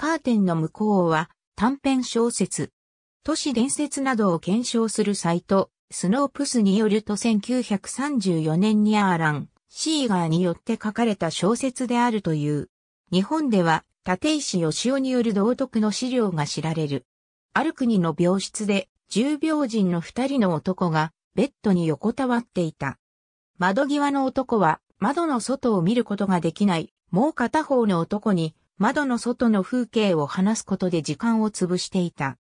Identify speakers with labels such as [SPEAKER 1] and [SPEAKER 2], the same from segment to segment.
[SPEAKER 1] カーテンの向こうは短編小説、都市伝説などを検証するサイト、スノープスによると1934年にアーラン、シーガーによって書かれた小説であるという。日本では、立石義雄による道徳の資料が知られる。ある国の病室で、重病人の二人の男が、ベッドに横たわっていた。窓際の男は、窓の外を見ることができない、もう片方の男に、窓の外の風景を話すことで時間を潰していた。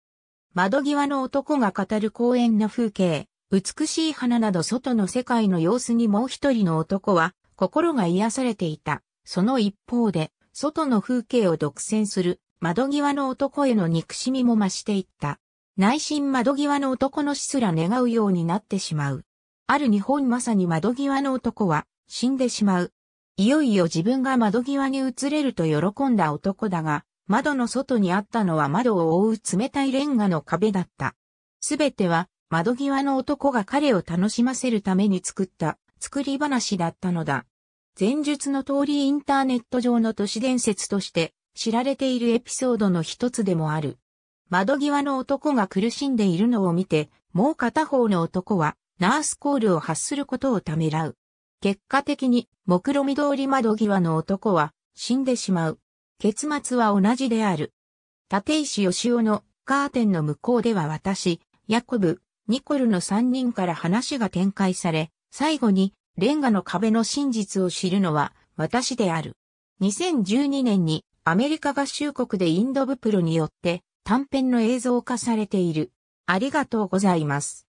[SPEAKER 1] 窓際の男が語る公園の風景、美しい花など外の世界の様子にもう一人の男は心が癒されていた。その一方で、外の風景を独占する窓際の男への憎しみも増していった。内心窓際の男の死すら願うようになってしまう。ある日本まさに窓際の男は死んでしまう。いよいよ自分が窓際に移れると喜んだ男だが、窓の外にあったのは窓を覆う冷たいレンガの壁だった。すべては窓際の男が彼を楽しませるために作った作り話だったのだ。前述の通りインターネット上の都市伝説として知られているエピソードの一つでもある。窓際の男が苦しんでいるのを見て、もう片方の男はナースコールを発することをためらう。結果的に、目論見通り窓際の男は死んでしまう。結末は同じである。立石義雄のカーテンの向こうでは私、ヤコブ、ニコルの三人から話が展開され、最後にレンガの壁の真実を知るのは私である。2012年にアメリカ合衆国でインドブプロによって短編の映像化されている。ありがとうございます。